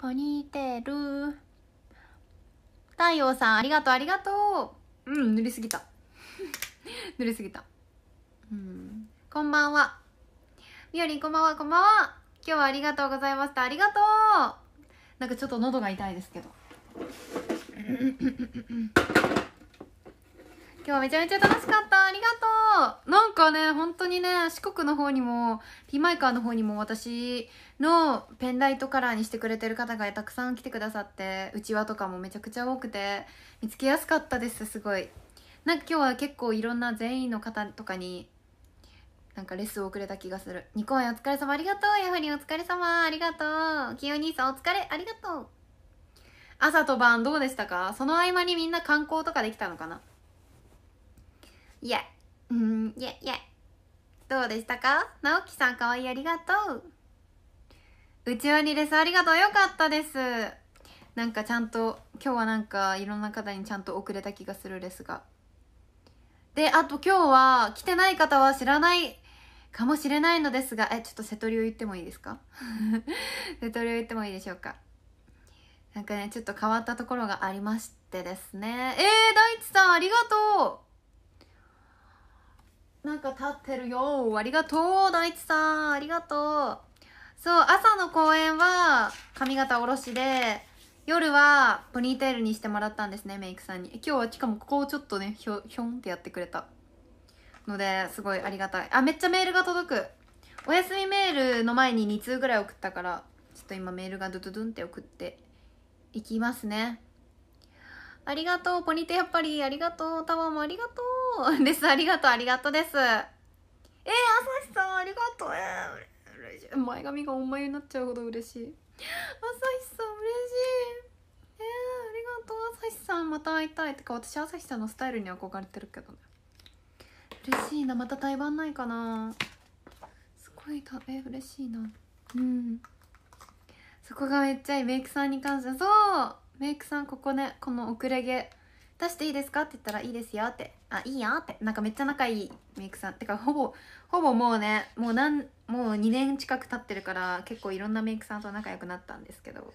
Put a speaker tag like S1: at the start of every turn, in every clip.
S1: ポニーテール。太陽さん、ありがとう、ありがとう。うん、塗りすぎた。塗りすぎた。うん。こんばんは。みよりん、こんばんは、こんばんは。今日はありがとうございました。ありがとう。なんかちょっと喉が痛いですけど。今日めちゃめちゃ楽しかったありがとうなんかね、本当にね、四国の方にも、ピーマイカーの方にも私のペンライトカラーにしてくれてる方がたくさん来てくださって、うちわとかもめちゃくちゃ多くて、見つけやすかったです、すごい。なんか今日は結構いろんな全員の方とかに、なんかレッスンをくれた気がする。ニコンお疲れ様ありがとうやはりお疲れ様ありがとうきよ兄さんお疲れありがとう朝と晩どうでしたかその合間にみんな観光とかできたのかないや、うんいや、いや。どうでしたか直樹さんかわいいありがとううちわにですありがとうよかったですなんかちゃんと今日はなんかいろんな方にちゃんと遅れた気がするですがであと今日は来てない方は知らないかもしれないのですがえちょっと瀬戸りを言ってもいいですか 瀬戸りを言ってもいいでしょうかなんかねちょっと変わったところがありましてですねえー、大地さんありがとうなんか立ってるよありがとう大地さんありがとうそう朝の公演は髪型おろしで夜はポニーテールにしてもらったんですねメイクさんに今日はしかもここをちょっとねひょひょんってやってくれたのですごいありがたいあめっちゃメールが届くお休みメールの前に2通ぐらい送ったからちょっと今メールがドドドンって送っていきますねありがとうポニテやっぱりありがとうタワーもありがとうう ですありがとうありがとうですえー、朝日さんありがとうえー、嬉しい前髪がお前になっちゃうほど嬉しい朝日さん嬉しいえー、ありがとう朝日さんまた会いたいてか私朝日さんのスタイルに憧れてるけどね嬉しいなまた台湾ないかなすごいだえ嬉しいなうんそこがめっちゃいいメイクさんに関して、そうメイクさんここねこの遅れ毛出していいですかって言ったらいいですよってあいいやってなんかめっちゃ仲いいメイクさんてかほぼほぼもうねもうなんもう2年近く経ってるから結構いろんなメイクさんと仲良くなったんですけど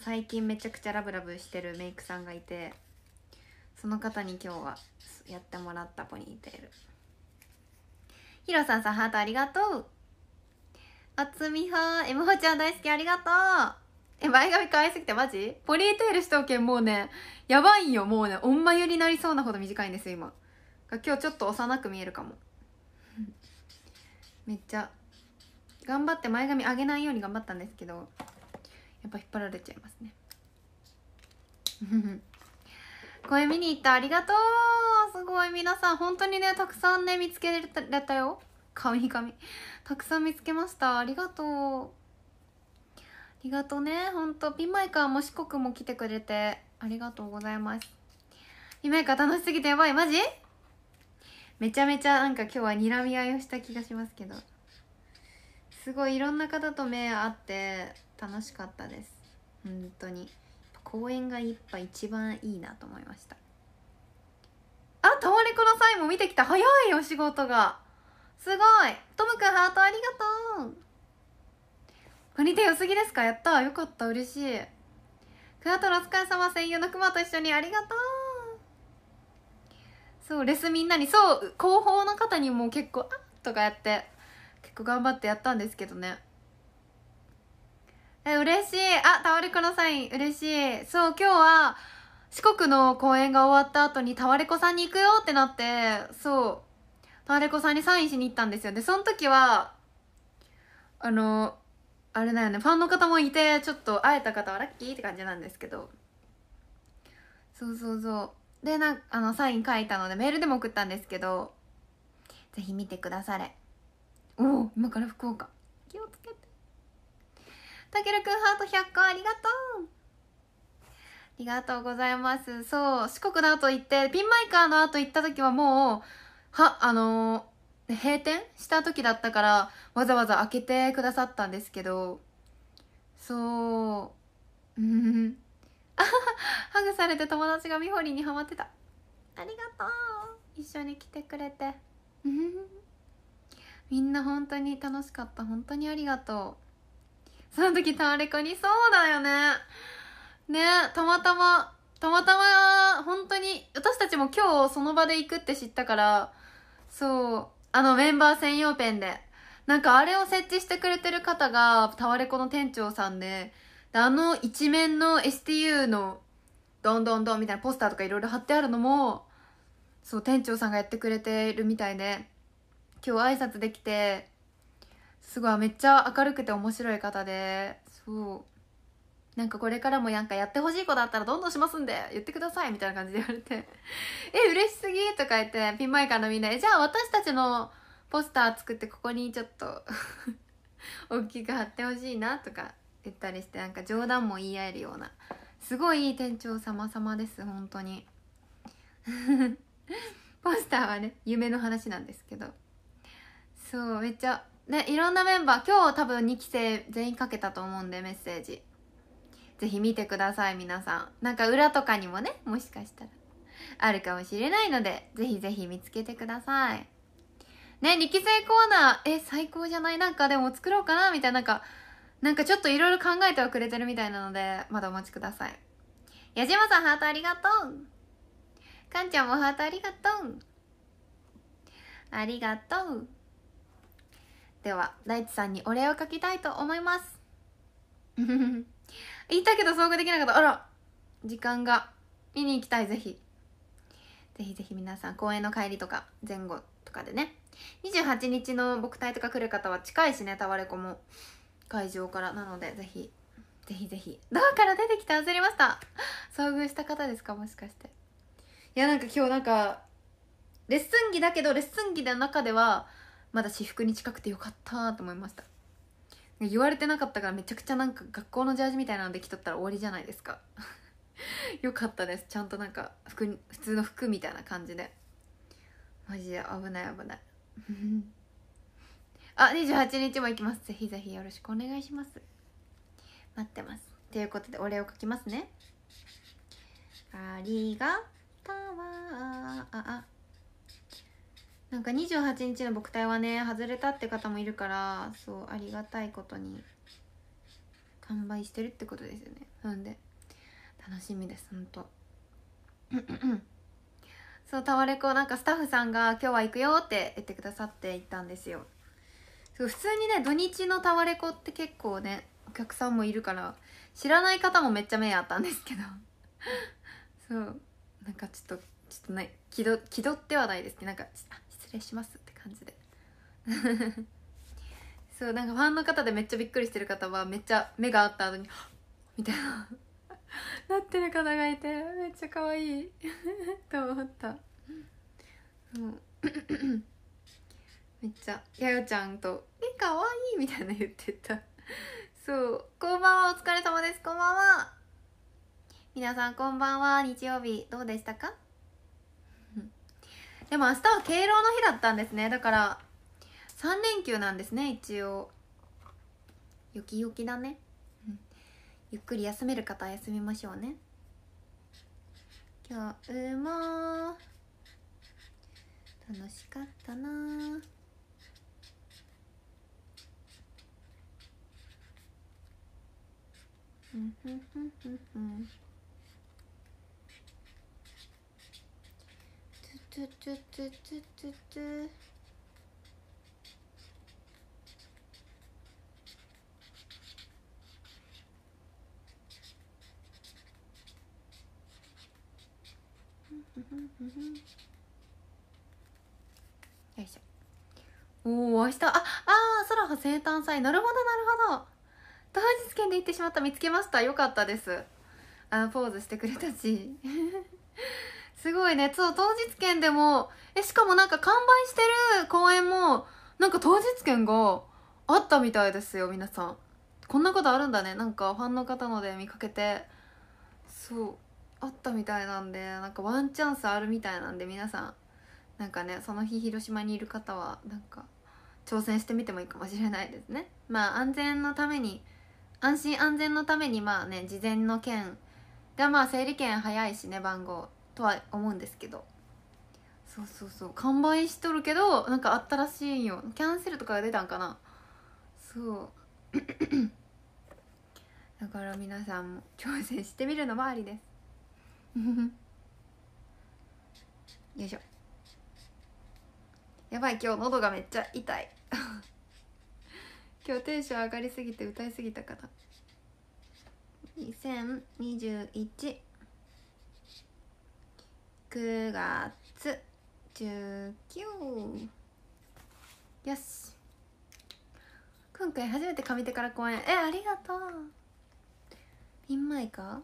S1: 最近めちゃくちゃラブラブしてるメイクさんがいてその方に今日はやってもらったポニーテールヒロさんさんハートありがとうあつみはえむほちゃん大好きありがとうえ、前髪可愛すぎてマジポリーテールしとけんもうね、やばいよ、もうね、おんまゆになりそうなほど短いんですよ、今。今日ちょっと幼く見えるかも。めっちゃ、頑張って前髪上げないように頑張ったんですけど、やっぱ引っ張られちゃいますね。声 見に行ったありがとうすごい皆さん本当にねたくさんね見つけられたよ髪、髪。たくさん見つけましたありがとうりがとうねほんとピンマイカーも四国も来てくれてありがとうございますピンマイカー楽しすぎてやばいマジめちゃめちゃなんか今日は睨み合いをした気がしますけどすごいいろんな方と目合って楽しかったです本当に公園がいっぱい一番いいなと思いましたあタワレコの際も見てきた早いお仕事がすごいトムくんハートありがとうカニ天すぎですかやったよかった嬉しいクワトロお疲れ様声優のクマと一緒にありがとうそうレスみんなにそう広報の方にも結構「あとかやって結構頑張ってやったんですけどねえ嬉しいあタワレコのサイン嬉しいそう今日は四国の公演が終わった後にタワレコさんに行くよってなってそうタワレコさんにサインしに行ったんですよでその時はあのあれだよねファンの方もいてちょっと会えた方はラッキーって感じなんですけどそうそうそうでなあのサイン書いたのでメールでも送ったんですけどぜひ見てくだされおお今から福岡気をつけてたけるくんハート100個ありがとうありがとうございますそう四国の後行ってピンマイカーの後行った時はもうはあのーで閉店した時だったからわざわざ開けてくださったんですけどそううんハグされて友達がみほりにハマってたありがとう一緒に来てくれてみんな本当に楽しかった本当にありがとうその時タワレコにそうだよねねたまたまたまたま本当に私たちも今日その場で行くって知ったからそうあのメンバー専用ペンで。なんかあれを設置してくれてる方がタワレコの店長さんで、であの一面の STU のどんどんどんみたいなポスターとかいろいろ貼ってあるのも、そう店長さんがやってくれてるみたいで、今日挨拶できて、すごいめっちゃ明るくて面白い方で、そう。なんかこれからもなんかやってほしい子だったらどんどんしますんで言ってくださいみたいな感じで言われて え嬉しすぎとか言ってピンマイカーのみんなえじゃあ私たちのポスター作ってここにちょっと 大きく貼ってほしいなとか言ったりしてなんか冗談も言い合えるようなすごいいい店長様様です本当に ポスターはね夢の話なんですけどそうめっちゃねいろんなメンバー今日多分2期生全員かけたと思うんでメッセージぜひ見てください皆さんなんか裏とかにもねもしかしたらあるかもしれないのでぜひぜひ見つけてくださいね力生コーナーえ最高じゃないなんかでも作ろうかなみたいななんかなんかちょっといろいろ考えてはくれてるみたいなのでまだお待ちください矢島さんハートありがとうかんちゃんもハートありがとうありがとうでは大地さんにお礼を書きたいと思います行ったけど遭遇できなかった。あら、時間が。見に行きたい、ぜひ。ぜひぜひ皆さん、公演の帰りとか、前後とかでね。28日の牧隊とか来る方は近いしね、タワレコも。会場から。なので、ぜひ、ぜひぜひ。ドアから出てきて焦りました。遭遇した方ですか、もしかして。いや、なんか今日なんか、レッスン着だけど、レッスン着の中では、まだ私服に近くてよかったと思いました。言われてなかったからめちゃくちゃなんか学校のジャージみたいなので着とったら終わりじゃないですか よかったですちゃんとなんか服普通の服みたいな感じでマジで危ない危ない あ28日も行きますぜひぜひよろしくお願いします待ってますということでお礼を書きますねありがたわああなんか28日の牧隊はね外れたって方もいるからそうありがたいことに完売してるってことですよねなんで楽しみですほんとそうタワレコなんかスタッフさんが「今日は行くよ」って言ってくださって行ったんですよそう普通にね土日のタワレコって結構ねお客さんもいるから知らない方もめっちゃ目あったんですけど そうなんかちょっとちょっとない気取気取ってはないですけどなんか失礼しますって感じで そうなんかファンの方でめっちゃびっくりしてる方はめっちゃ目が合った後に「みたいな なってる方がいてめっちゃ可愛い と思ったもうめっちゃやよちゃんと「え可愛いみたいな言ってたそう「こんばんはお疲れ様ですこんばんは」皆さんこんばんは日曜日どうでしたかでも明日は敬老の日だったんですねだから3連休なんですね一応よきよきだね、ゆっくり休める方は休みましょうね今日も楽しかったなうんうんうんうんうんトゥトゥトゥトゥトゥトゥよいしょおお明日ああー空が生誕祭なるほどなるほど当日券で行ってしまった見つけましたよかったですあのポーズしてくれたしすごいねそう当日券でもえしかもなんか完売してる公演もなんか当日券があったみたいですよ皆さんこんなことあるんだねなんかファンの方ので見かけてそうあったみたいなんでなんかワンチャンスあるみたいなんで皆さんなんかねその日広島にいる方はなんか挑戦してみてもいいかもしれないですねまあ安全のために安心安全のためにまあね事前の件がまあ整理券早いしね番号とは思うんですけどそうそうそう完売しとるけどなんかあったらしいんよキャンセルとかが出たんかなそう だから皆さんも挑戦してみるのもありです よいしょやばい今日喉がめっちゃ痛い 今日テンション上がりすぎて歌いすぎたかな2021 9月19よし今回初めて上手から公演えありがとうピンマイか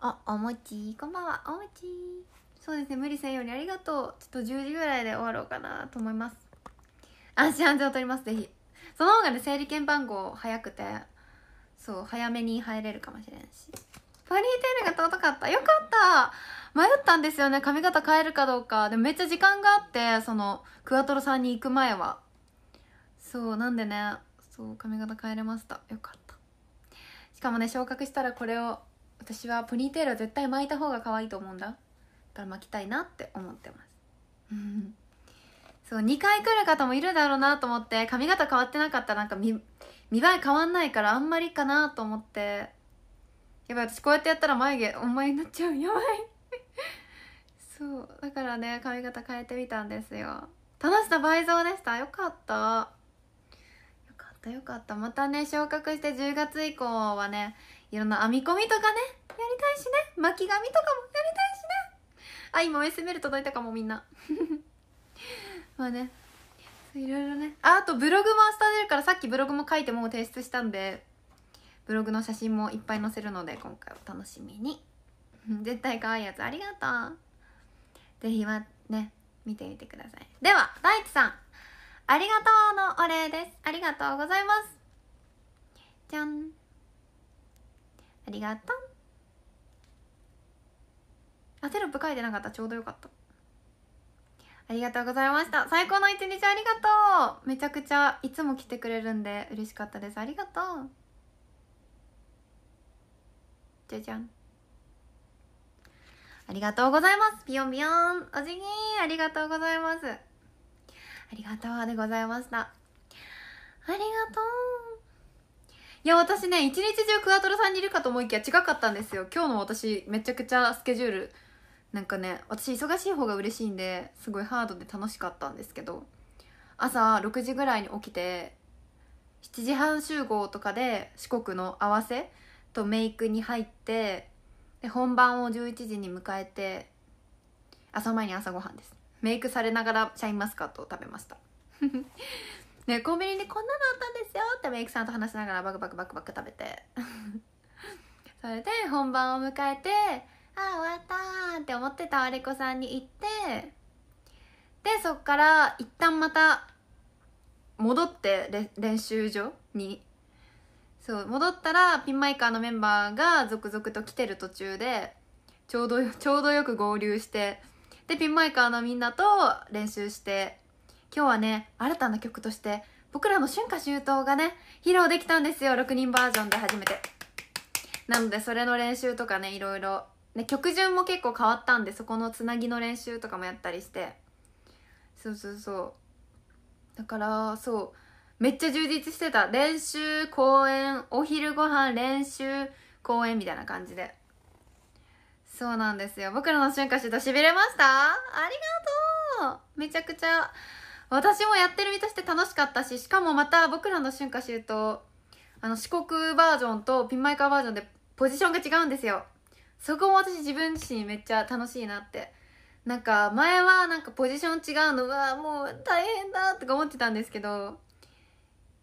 S1: あおもちこんばんはおもちそうですね無理せんようにありがとうちょっと10時ぐらいで終わろうかなと思います安心安全を取りますぜひその方がね整理券番号早くてそう早めに入れるかもしれんしポニーテールが尊かった。よかった迷ったんですよね。髪型変えるかどうか。でもめっちゃ時間があって、その、クワトロさんに行く前は。そう、なんでね、そう、髪型変えれました。よかった。しかもね、昇格したらこれを、私はポニーテールは絶対巻いた方が可愛いと思うんだ。だから巻きたいなって思ってます。うん。そう、2回来る方もいるだろうなと思って、髪型変わってなかったらなんか見、見栄え変わんないからあんまりかなと思って、やばい私こうやってやったら眉毛お前になっちゃうやばい そうだからね髪型変えてみたんですよ楽しさ倍増でしたよかったよかったよかったまたね昇格して10月以降はねいろんな編み込みとかねやりたいしね巻き髪とかもやりたいしねあ今 OS メール届いたかもみんな まあねいろいろねああとブログも明日出るからさっきブログも書いてもう提出したんでブログの写真もいっぱい載せるので今回お楽しみに 絶対可愛いやつありがとう是非はね見てみてくださいでは大地さんありがとうのお礼ですありがとうございますじゃんありがとうあテロップ書いてなかったちょうどよかったありがとうございました最高の一日ありがとうめちゃくちゃいつも来てくれるんで嬉しかったですありがとうじゃじゃんありがとうございますビヨンビヨンお辞儀ありがとうございますありがとうでございましたありがとういや私ね一日中クワトロさんにいるかと思いきや違かったんですよ今日の私めちゃくちゃスケジュールなんかね私忙しい方が嬉しいんですごいハードで楽しかったんですけど朝6時ぐらいに起きて7時半集合とかで四国の合わせとメイクに入ってで本番を11時に迎えて朝前に朝ごはんですメイクされながらシャインマスカットを食べました ねコンビニでこんなのあったんですよってメイクさんと話しながらバクバクバクバク食べて それで本番を迎えてああ終わったーって思ってたあれこさんに行ってでそっから一旦また戻って練習場にそう戻ったらピンマイカーのメンバーが続々と来てる途中でちょうど ちょうどよく合流してでピンマイカーのみんなと練習して今日はね新たな曲として僕らの春夏秋冬がね披露できたんですよ6人バージョンで初めてなのでそれの練習とかねいろいろ、ね、曲順も結構変わったんでそこのつなぎの練習とかもやったりしてそうそうそうだからそうめっちゃ充実してた練習公演お昼ご飯練習公演みたいな感じでそうなんですよ僕らの春夏秋冬しびれましたありがとうめちゃくちゃ私もやってる身として楽しかったししかもまた僕らの春夏秋冬あの四国バージョンとピンマイカーバージョンでポジションが違うんですよそこも私自分自身めっちゃ楽しいなってなんか前はなんかポジション違うのはもう大変だとか思ってたんですけど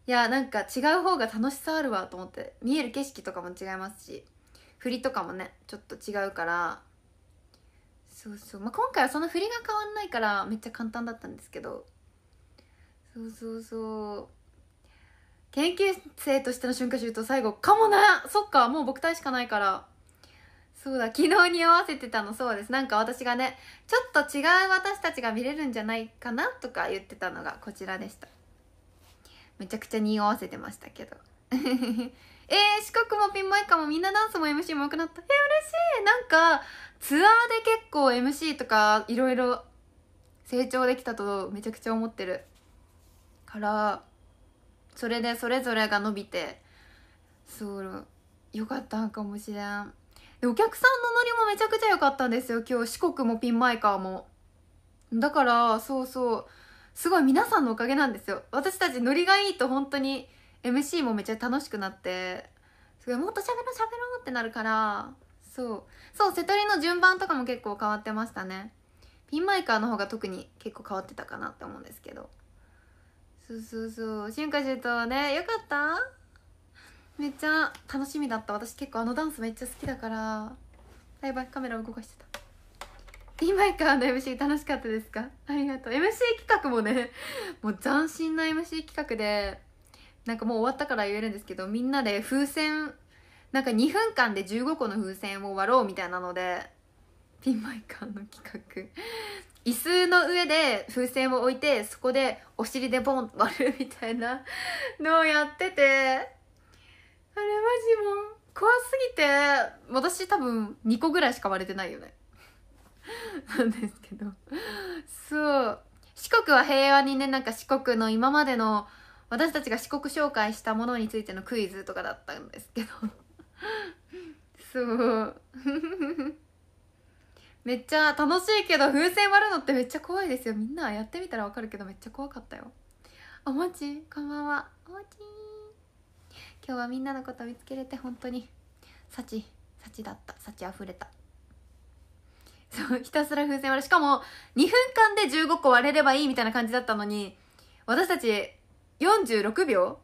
S1: いやなんか違う方が楽しさあるわと思って見える景色とかも違いますし振りとかもねちょっと違うからそうそう、まあ、今回はその振りが変わんないからめっちゃ簡単だったんですけどそうそうそう研究生としての瞬間集と最後かもなそっかもう僕たちしかないからそうだ昨日に合わせてたのそうですなんか私がねちょっと違う私たちが見れるんじゃないかなとか言ってたのがこちらでしためちゃくちゃ匂わせてましたけど えー、四国もピンマイカもみんなダンスも MC も良くなったえ嬉しいなんかツアーで結構 MC とかいろいろ成長できたとめちゃくちゃ思ってるからそれでそれぞれが伸びてそうよかったんかもしれんでお客さんのノリもめちゃくちゃ良かったんですよ今日四国もピンマイカーもだからそうそうすごい皆さんのおかげなんですよ私たちノリがいいと本当に MC もめっちゃ楽しくなってすごいもっと喋ろう喋ろうってなるからそうそう瀬戸りの順番とかも結構変わってましたねピンマイカーの方が特に結構変わってたかなって思うんですけどそうそうそう春夏秋はねよかっためっちゃ楽しみだった私結構あのダンスめっちゃ好きだからイバイカメラ動かしてたリマイカーの MC 楽しかったですかありがとう。MC 企画もね、もう斬新な MC 企画で、なんかもう終わったから言えるんですけど、みんなで風船、なんか2分間で15個の風船を割ろうみたいなので、ピンマイカーの企画。椅子の上で風船を置いて、そこでお尻でボン割るみたいな のをやってて、あれマジも怖すぎて、私多分2個ぐらいしか割れてないよね。なんですけどそう四国は平和にねなんか四国の今までの私たちが四国紹介したものについてのクイズとかだったんですけどそうめっちゃ楽しいけど風船割るのってめっちゃ怖いですよみんなやってみたらわかるけどめっちゃ怖かったよおもちこんばんはおもち今日はみんなのこと見つけれて本当に幸幸だった幸あふれたそう、ひたすら風船割る。しかも、2分間で15個割れればいいみたいな感じだったのに、私たち46秒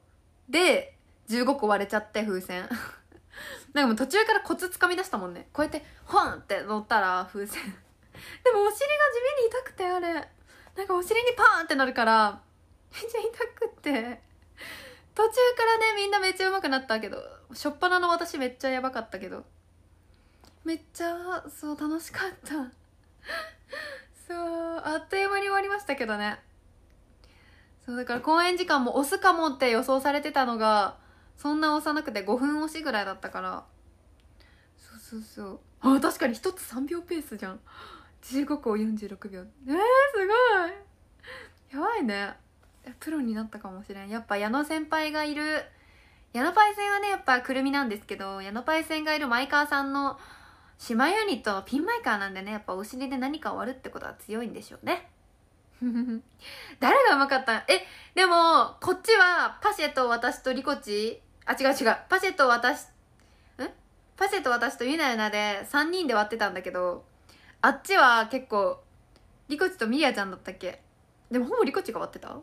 S1: で15個割れちゃって風船。なんかもう途中からコツつかみ出したもんね。こうやって、ホンって乗ったら風船。でもお尻が地味に痛くて、あれ。なんかお尻にパーンってなるから、めっちゃ痛くって。途中からね、みんなめっちゃ上手くなったけど、しょっぱなの私めっちゃやばかったけど。めっちゃそう楽しかった そうあっという間に終わりましたけどねそうだから公演時間も押すかもって予想されてたのがそんな押さなくて5分押しぐらいだったからそうそうそうあ確かに1つ3秒ペースじゃん15個46秒えー、すごいやばいねプロになったかもしれんやっぱ矢野先輩がいる矢野パイセンはねやっぱくるみなんですけど矢野パイセンがいる前川さんの島ユニットはピンマイカーなんでねやっぱお尻で何か終わるってことは強いんでしょうね 誰がうまかったえでもこっちはパシェと私とリコチあ違う違うパシェと私んパシェと私とユナユナで3人で割ってたんだけどあっちは結構リコチとミリアちゃんだったっけでもほぼリコチが割ってた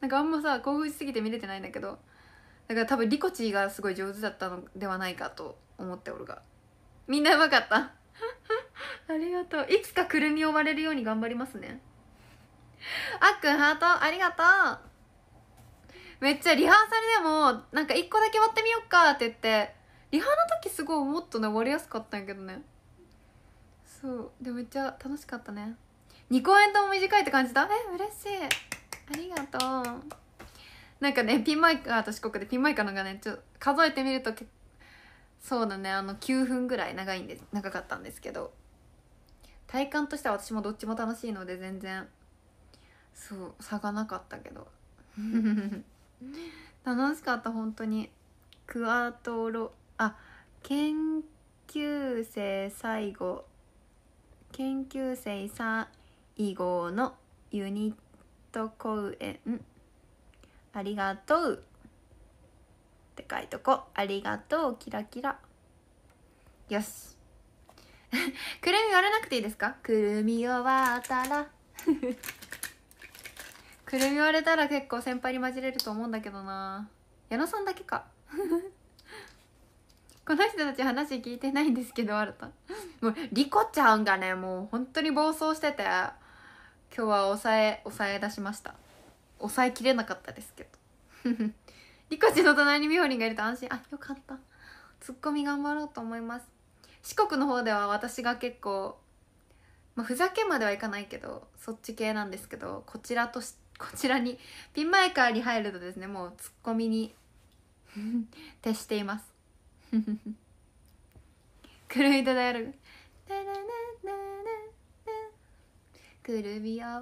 S1: なんかあんまさ興奮しすぎて見れてないんだけどだから多分リコチがすごい上手だったのではないかと思っておるが。みんなうまかった ありがとういつかくるみを割れるように頑張りますねあっくんハートありがとうめっちゃリハーサルでもなんか1個だけ割ってみよっかって言ってリハの時すごいもっとね割りやすかったんやけどねそうでめっちゃ楽しかったね2公演とも短いって感じだえ嬉しいありがとうなんかねピンマイカーと四国でピンマイカーのがねちょ数えてみると結構、そうだねあの9分ぐらい長いんで長かったんですけど体感としては私もどっちも楽しいので全然そう差がなかったけど 楽しかった本当にクアトロあ研究生最後研究生最後のユニット公演ありがとうでかいとこありがとうキラキラよし くるみ割れなくていいですかくるみを割ったら くるみ割れたら結構先輩に混じれると思うんだけどな矢野さんだけか この人たち話聞いてないんですけど新たもうリコちゃんがねもう本当に暴走してて今日は抑え抑え出しました抑えきれなかったですけどリコチの隣にみほりんがいると安心あよかったツッコミ頑張ろうと思います四国の方では私が結構、まあ、ふざけまではいかないけどそっち系なんですけどこちらとしこちらにピンマイカーに入るとですねもうツッコミに 徹していますくるみとダイアログくるみった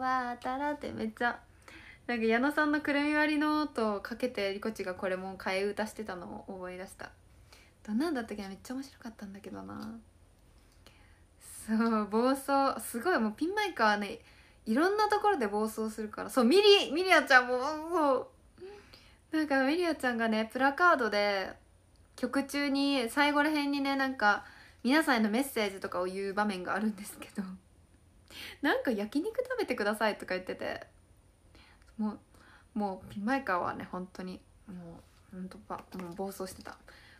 S1: らってめっちゃなんか矢野さんの「くるみ割りの」とかけてりこちがこれも替え歌してたのを思い出したどんなんだったっけめっちゃ面白かったんだけどなそう暴走すごいもうピンマイカーねいろんなところで暴走するからそうミリミリアちゃんもそうなんかミリアちゃんがねプラカードで曲中に最後ら辺にねなんか皆さんへのメッセージとかを言う場面があるんですけどなんか焼肉食べてくださいとか言っててもうもう前川はね本当にもうほんとばもう暴走してた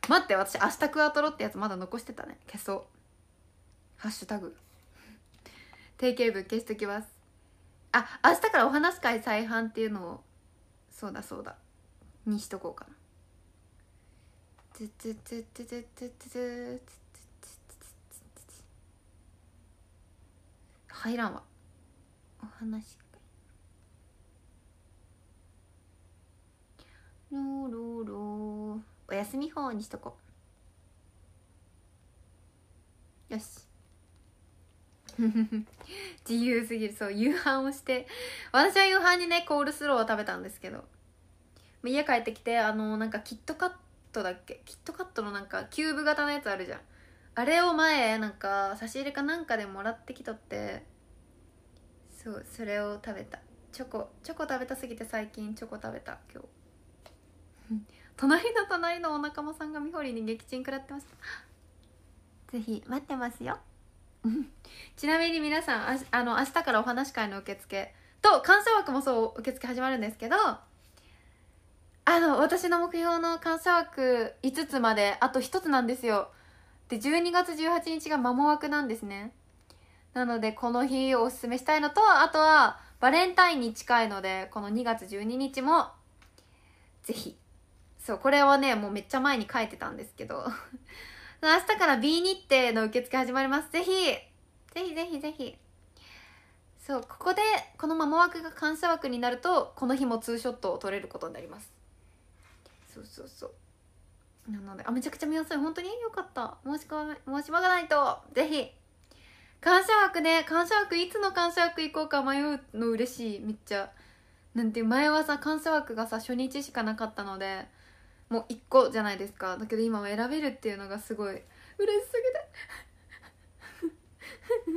S1: 待って私明日クアトロってやつまだ残してたね消そうハッシュタグ定型文消しときますあ明日からお話会再販っていうのをそうだそうだにしとこうかな入らんわお話ロロロおやすみ方にしとこよし 自由すぎるそう夕飯をして私は夕飯にねコールスローを食べたんですけど家帰ってきてあのなんかキットカットだっけキットカットのなんかキューブ型のやつあるじゃんあれを前なんか差し入れかなんかでもらってきとってそうそれを食べたチョコチョコ食べたすぎて最近チョコ食べた今日隣の隣のお仲間さんがみほりに撃沈食らってましたぜひ待ってますよちなみに皆さんああの明日からお話会の受付と感謝枠もそう受付始まるんですけどあの私の目標の感謝枠5つまであと1つなんですよで12月18日がマモ枠なんですねなのでこの日をおすすめしたいのとあとはバレンタインに近いのでこの2月12日もぜひそうこれはねもうめっちゃ前に書いてたんですけど 明日から B 日程の受付始まりますぜひぜひぜひぜひそうここでこのまま枠が感謝枠になるとこの日もツーショットを撮れることになりますそうそうそうなのであめちゃくちゃ見やすい本当によかった申し申し訳ないとぜひ感謝枠ね感謝枠いつの感謝枠行こうか迷うの嬉しいめっちゃなんて前はさ感謝枠がさ初日しかなかったのでもう1個じゃないですかだけど今は選べるっていうのがすごい嬉しすぎ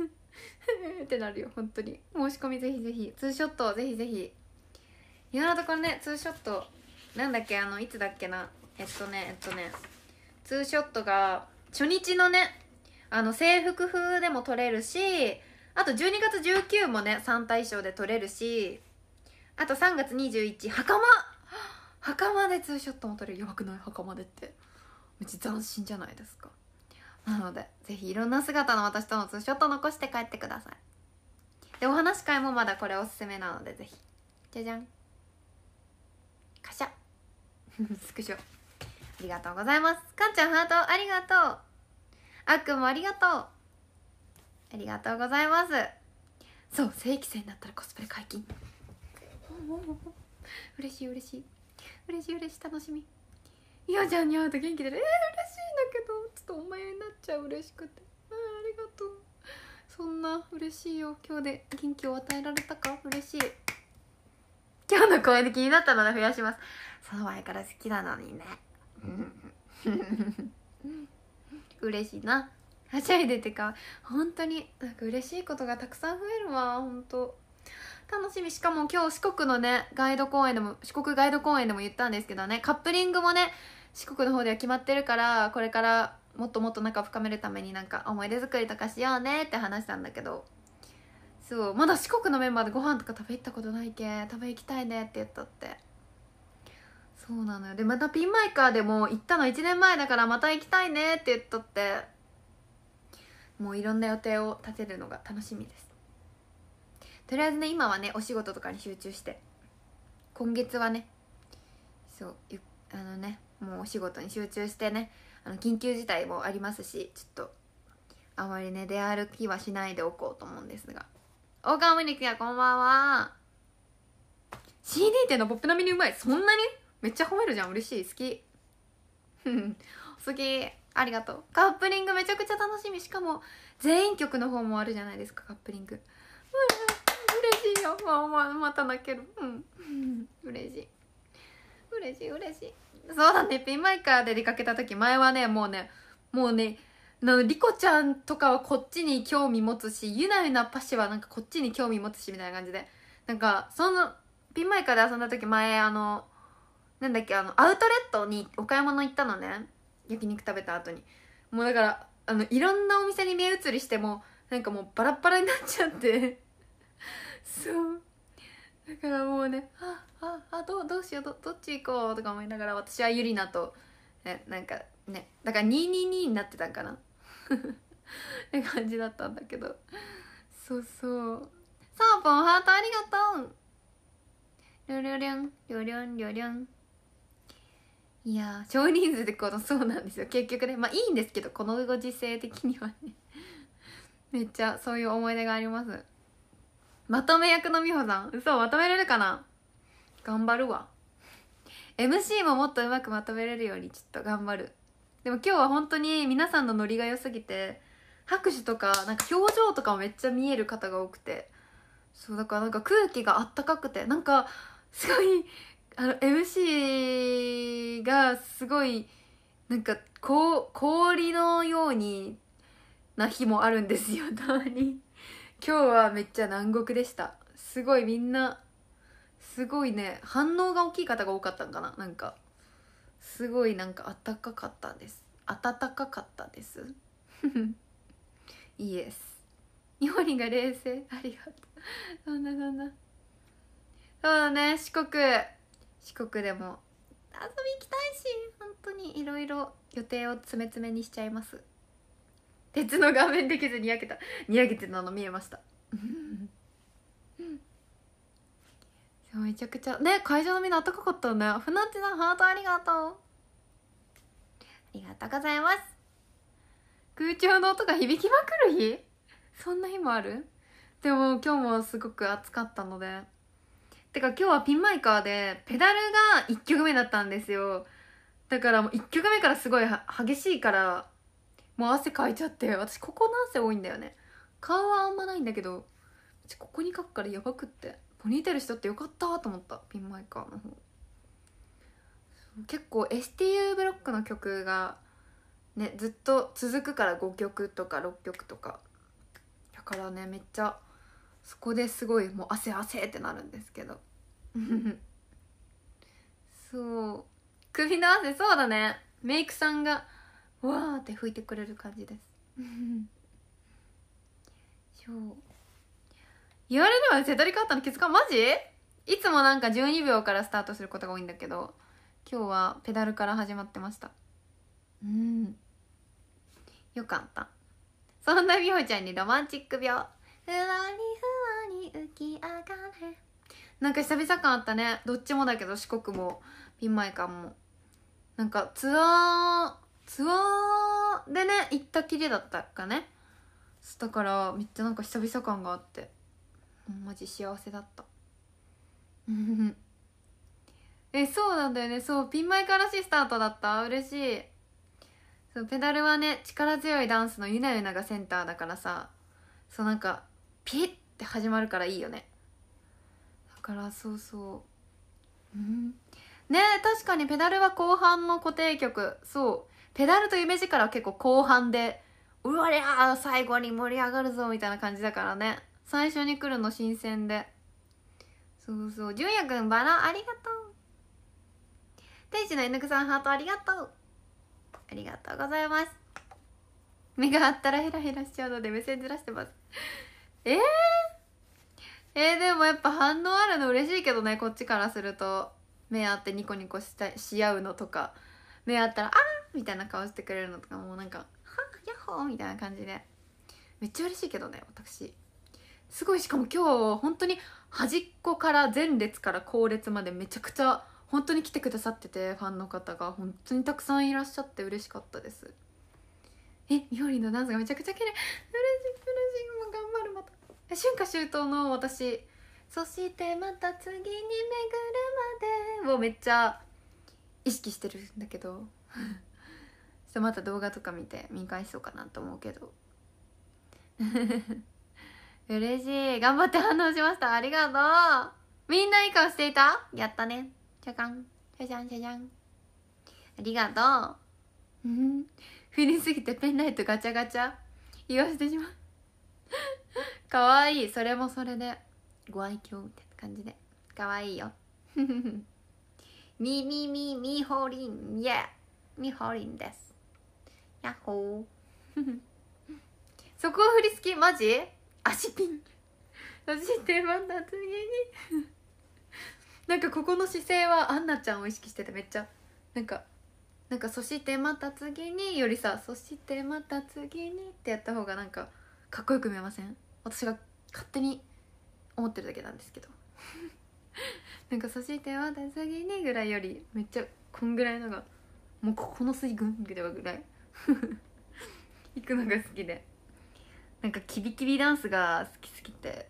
S1: て ってなるよ本当に申し込みぜひぜひツーショットぜひぜひ今のところねツーショットなんだっけあのいつだっけなえっとねえっとねツーショットが初日のねあの制服風でも撮れるしあと12月19もね3大賞で撮れるしあと3月21袴袴でツーショットも撮れるやばくない袴でってうち斬新じゃないですかなのでぜひいろんな姿の私とのツーショット残して帰ってくださいでお話し会もまだこれおすすめなのでぜひじゃじゃんカシャ スクショありがとうございますかんちゃんハートありがとうあっくんもありがとうありがとうございますそう正規生になったらコスプレ解禁 嬉しい嬉しい嬉しい嬉しい楽しみいおちゃんに会うと元気出るえー、嬉しいんだけどちょっとお前になっちゃう嬉しくてあんありがとうそんな嬉しいよ今日で元気を与えられたか嬉しい今日の公演で気になったので増やしますその前から好きなのにね嬉しいなはしゃいでてか本当になんか嬉しいことがたくさん増えるわ本当楽しみしかも今日四国のねガイド公演でも四国ガイド公演でも言ったんですけどねカップリングもね四国の方では決まってるからこれからもっともっと仲を深めるためになんか思い出作りとかしようねって話したんだけどそうまだ四国のメンバーでご飯とか食べ行ったことないけ食べ行きたいねって言ったってそうなのよでまたピンマイカーでも行ったの1年前だからまた行きたいねって言ったってもういろんな予定を立てるのが楽しみですとりあえずね今はねお仕事とかに集中して今月はねそうあのねもうお仕事に集中してねあの緊急事態もありますしちょっとあまりね出歩きはしないでおこうと思うんですが大川むにクやこんばんは CD 店のポップ並みにうまいそんなにめっちゃ褒めるじゃん嬉しい好き好きありがとうカップリングめちゃくちゃ楽しみしかも全員曲の方もあるじゃないですかカップリング嬉しいよまあまあまた泣けるうん嬉しい嬉しい嬉しいそうだねピンマイカーで出かけた時前はねもうねもうねのリコちゃんとかはこっちに興味持つしゆなゆなパシはなんかこっちに興味持つしみたいな感じでなんかそのピンマイカーで遊んだ時前あのなんだっけあのアウトレットにお買い物行ったのね焼肉食べた後にもうだからあのいろんなお店に目移りしてもなんかもうバラッバラになっちゃってそうだからもうね「あああどどうしようどどっち行こう」とか思いながら私はゆりなと、ね、なんかねだから222になってたんかな って感じだったんだけどそうそうサーポンハートありがとうりょりょりょんりょりょんりょりょんいや少人数でこのそうなんですよ結局ねまあいいんですけどこのご時世的にはねめっちゃそういう思い出がありますまとめ役の美穂さん嘘まとめれるかな頑張るわ MC ももっとうまくまとめれるようにちょっと頑張るでも今日は本当に皆さんのノリが良すぎて拍手とかなんか表情とかもめっちゃ見える方が多くてそうだからなんか空気があったかくてなんかすごいあの MC がすごいなんかこう氷のようにな日もあるんですよたまに。今日はめっちゃ南国でしたすごいみんなすごいね反応が大きい方が多かったんかななんかすごいなんか暖かかったです暖かかったですイエス日本が冷静ありがとうそんなそんなそうだね四国四国でも遊び行きたいし本当にいろいろ予定を詰め詰めにしちゃいます鉄の顔面できずにやけたにやけてたの見えましためちゃくちゃね会場のみんな暖かかったよね船なさんハートありがとうありがとうございます空調の音が響きまくる日そんな日もあるでも今日もすごく暑かったのでてか今日はピンマイカーでペダルが1曲目だったんですよだからもう1曲目からすごい激しいからもう汗かいちゃって私ここの汗多いんだよね顔はあんまないんだけどここに書くからやばくってポニーテールしとってよかったと思ったピンマイカーの方結構 STU ブロックの曲がねずっと続くから5曲とか6曲とかだからねめっちゃそこですごいもう汗汗ってなるんですけど そう首の汗そうだねメイクさんがわーって拭いてくれる感じですそう言われれば手取り変わったの気づかんマジいつもなんか12秒からスタートすることが多いんだけど今日はペダルから始まってましたうんよかったそんな美穂ちゃんにロマンチック病ふわりふわり浮き上がれなんか久々感あったねどっちもだけど四国もピンマイ感もなんかツアーツアーでね行ったきりだったかねだからめっちゃなんか久々感があってマジ幸せだった えそうなんだよねそうピンマイからしスタートだった嬉しいそうペダルはね力強いダンスのゆなゆながセンターだからさそうなんかピッって始まるからいいよねだからそうそううんね確かにペダルは後半の固定曲そうペダルと夢力は結構後半で、うわりゃあ最後に盛り上がるぞみたいな感じだからね。最初に来るの新鮮で。そうそう。純也くんバラありがとう。天使の犬くさんハートありがとう。ありがとうございます。目があったらヘラヘラしちゃうので目線ずらしてます。えー、えー、でもやっぱ反応あるの嬉しいけどね、こっちからすると。目合ってニコニコしたし合うのとか。出会ったら「あー!」みたいな顔してくれるのとかもうなんか「はヤッホー!」みたいな感じでめっちゃ嬉しいけどね私すごいしかも今日本当に端っこから前列から後列までめちゃくちゃ本当に来てくださっててファンの方が本当にたくさんいらっしゃって嬉しかったですえみほりのダンスがめちゃくちゃ綺麗嬉しい嬉しいもう頑張るまた春夏秋冬の私そしてまた次に巡るまでをめっちゃ意識してるんだけどちょっとまた動画とか見て見返そうかなと思うけど嬉しい頑張って反応しましたありがとうみんないい顔していたやったねじゃかんじゃじゃんじゃじゃんありがとううん振りすぎてペンライトガチャガチャ言わせてしまうかわいいそれもそれでご愛嬌みたいな感じでかわいいよ みみみみほりん、いや、みほりんです。やっほー。そこ振り付けマジ足ピン。足手また次に。なんかここの姿勢はアンナちゃんを意識しててめっちゃ。なんか、なんかそしてまた次によりさ、そしてまた次にってやった方がなんかかっこよく見えません私が勝手に思ってるだけなんですけど。なんか「そして私先に」ぐらいよりめっちゃこんぐらいのがもうここの水軍ぐらいぐらい行くのが好きでなんかキビキビダンスが好きすぎて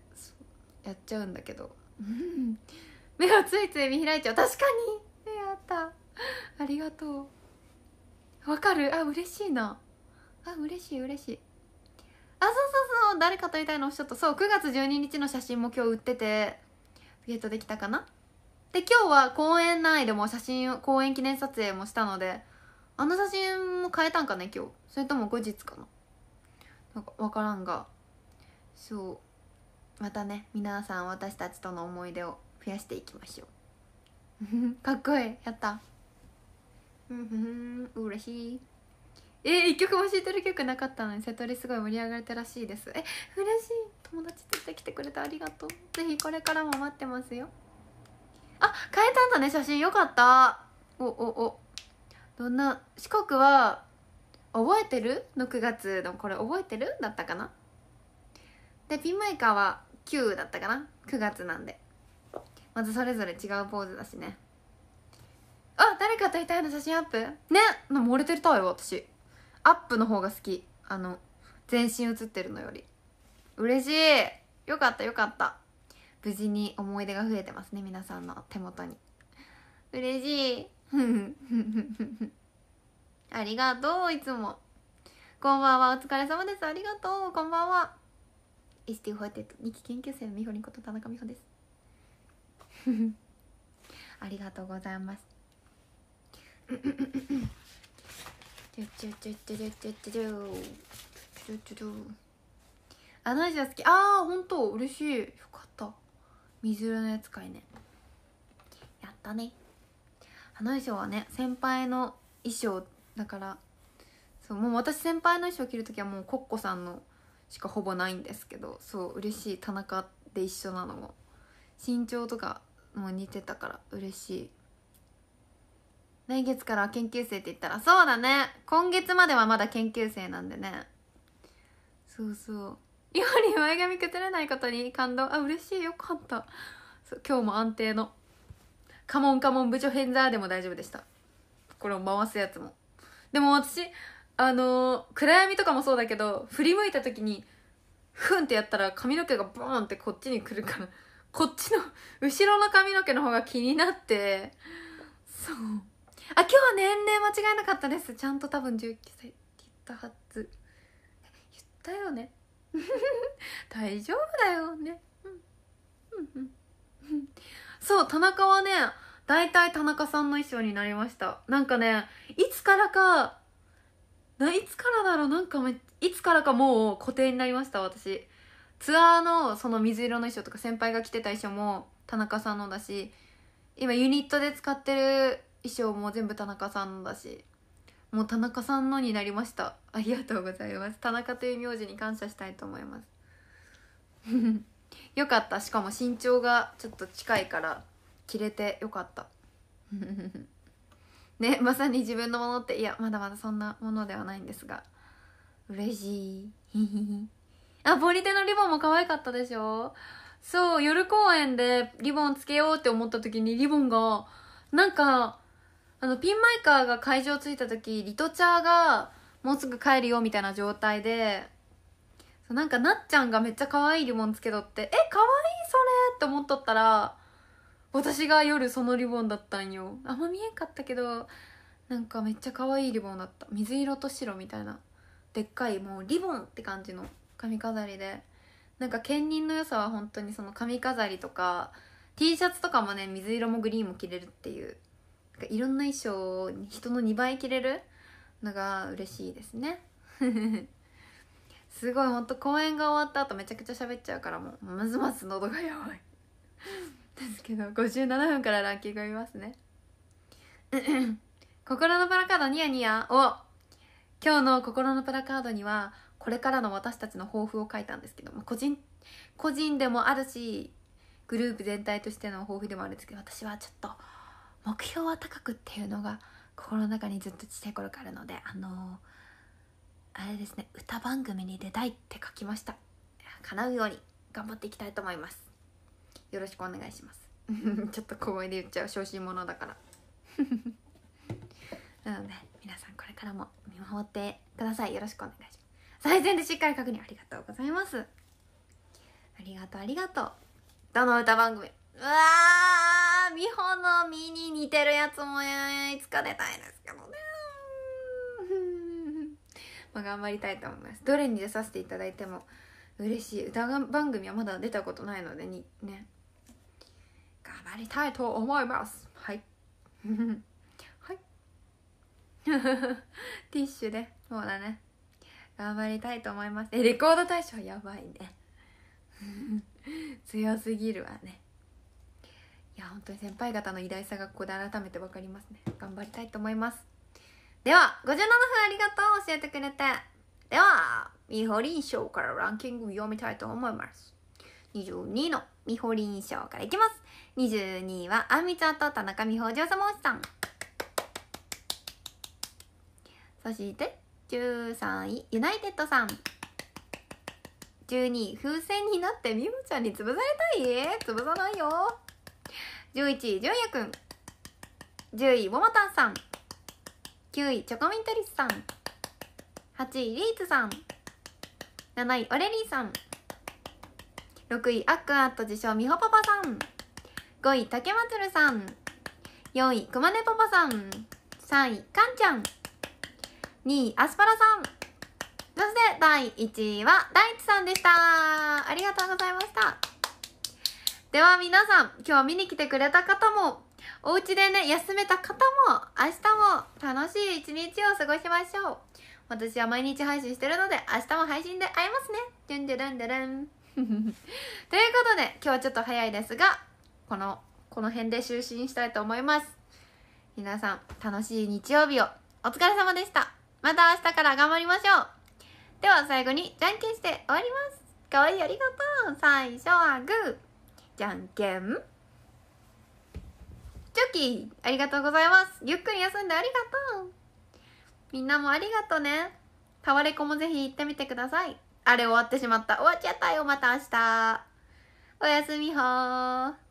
S1: やっちゃうんだけど、うん、目をついつい見開いちゃう確かに目あったありがとうわかるあ嬉しいなあ嬉しい嬉しいあそうそうそう誰かと言いたいのおっしゃったそう9月12日の写真も今日売っててゲットできたかなで今日は公園内でも写真公園記念撮影もしたのであの写真も変えたんかね今日それとも後日かななんか分からんがそうまたね皆さん私たちとの思い出を増やしていきましょう かっこいいやったうんうん嬉しいえ一曲も知ってる曲なかったのに瀬戸りすごい盛り上がれたらしいですえ嬉しい友達絶て来てくれてありがとうぜひこれからも待ってますよあ変えたんだね写真よかったおおおどんな四国は覚えてるの9月のこれ覚えてるだったかなでピンマイカーは9だったかな9月なんでまずそれぞれ違うポーズだしねあ誰かといたいの写真アップね漏れてるたよ私アップの方が好きあの全身写ってるのより嬉しいよかったよかった無事に思い出が増えてますね皆さんの手元に嬉しい ありがとういつもこんばんはお疲れ様ですありがとうこんばんは ST48 期研究生のみほりんこと田中美穂です ありがとうございますあ、のイは好き。ああ、本当嬉しい。よかった。水色のやつ買いねやったねあの衣装はね先輩の衣装だからそうもう私先輩の衣装着る時はもうコッコさんのしかほぼないんですけどそう嬉しい田中で一緒なのも身長とかも似てたから嬉しい来月からは研究生って言ったらそうだね今月まではまだ研究生なんでねそうそうよう前髪崩れないことに感動あ嬉しいよかった今日も安定のカモンカモン部長ヘンザーでも大丈夫でしたこれを回すやつもでも私あのー、暗闇とかもそうだけど振り向いた時にふんってやったら髪の毛がボーンってこっちに来るからこっちの後ろの髪の毛の方が気になってそうあ今日は年齢間違えなかったですちゃんと多分19歳って言ったはず言ったよね 大丈夫だよね、うん、そう田中はね大体田中さんの衣装になりましたなんかねいつからかいつからだろうなんかめいつからかもう固定になりました私ツアーのその水色の衣装とか先輩が着てた衣装も田中さんのだし今ユニットで使ってる衣装も全部田中さんのだしもう田中さんのになりましたありがとうございます田中という名字に感謝したいと思いますよかったしかも身長がちょっと近いから着れてよかった ねまさに自分のものっていやまだまだそんなものではないんですが嬉しい あポリテのリボンも可愛かったでしょそう夜公演でリボンつけようって思った時にリボンがなんかあのピンマイカーが会場着いた時リトチャーがもうすぐ帰るよみたいな状態でなんかなっちゃんがめっちゃ可愛いリボンつけとってえ可愛いそれって思っとったら私が夜そのリボンだったんよあんま見えんかったけどなんかめっちゃ可愛いリボンだった水色と白みたいなでっかいもうリボンって感じの髪飾りでなんか兼任の良さは本当にその髪飾りとか T シャツとかもね水色もグリーンも着れるっていうかいろんな衣装を人の2倍着れるのが嬉しいですね すごいほんと公演が終わった後めちゃくちゃ喋っちゃうからもうますます喉が弱いですけど57分からランキーが見ますね 心のプラカードニヤニヤを今日の心のプラカードにはこれからの私たちの抱負を書いたんですけども個人個人でもあるしグループ全体としての抱負でもあるんですけど私はちょっと目標は高くっていうのが心の中にずっとちっちゃい頃からあるのであのー、あれですね歌番組に出たいって書きました叶うように頑張っていきたいと思いますよろしくお願いします ちょっと小声で言っちゃう小心者だから なので皆さんこれからも見守ってくださいよろしくお願いします最善でしっかり確認ありがとうございますありがとうありがとうどの歌番組うわ美穂の身に似てるやつもいつか出たいですけどね まあ頑張りたいと思いますどれに出させていただいても嬉しい歌番組はまだ出たことないのでにね頑張りたいと思いますはい はい ティッシュでそうだね頑張りたいと思いますえレコード大賞やばいね強すぎるわねいや本当に先輩方の偉大さがここで改めて分かりますね頑張りたいと思いますでは57分ありがとう教えてくれてではみほりん賞からランキング読みたいと思います22位のみほりん賞からいきます22位はあみちゃんと田中美穂お嬢様おじさんそして13位ユナイテッドさん12位風船になってみほちゃんに潰されたい潰さないよ11位純也くん10位ももたんさん9位チョコミントリスさん8位リーツさん7位オレリーさん6位アックアットと自称みほパパさん5位竹まつるさん4位くまねパパさん3位かんちゃん2位アスパラさんそして第1位は大地さんでしたありがとうございましたでは皆さん、今日見に来てくれた方も、お家でね、休めた方も、明日も楽しい一日を過ごしましょう。私は毎日配信してるので、明日も配信で会えますね。ドゥンドゥルンドゥルン。ということで、今日はちょっと早いですが、この、この辺で就寝したいと思います。皆さん、楽しい日曜日をお疲れ様でした。また明日から頑張りましょう。では最後に、じゃんけんして終わります。かわいいありがとう。最初はグー。じゃんけんチョキありがとうございますゆっくり休んでありがとうみんなもありがとうねタワレコもぜひ行ってみてくださいあれ終わってしまった終わっちゃったよまた明日おやすみほー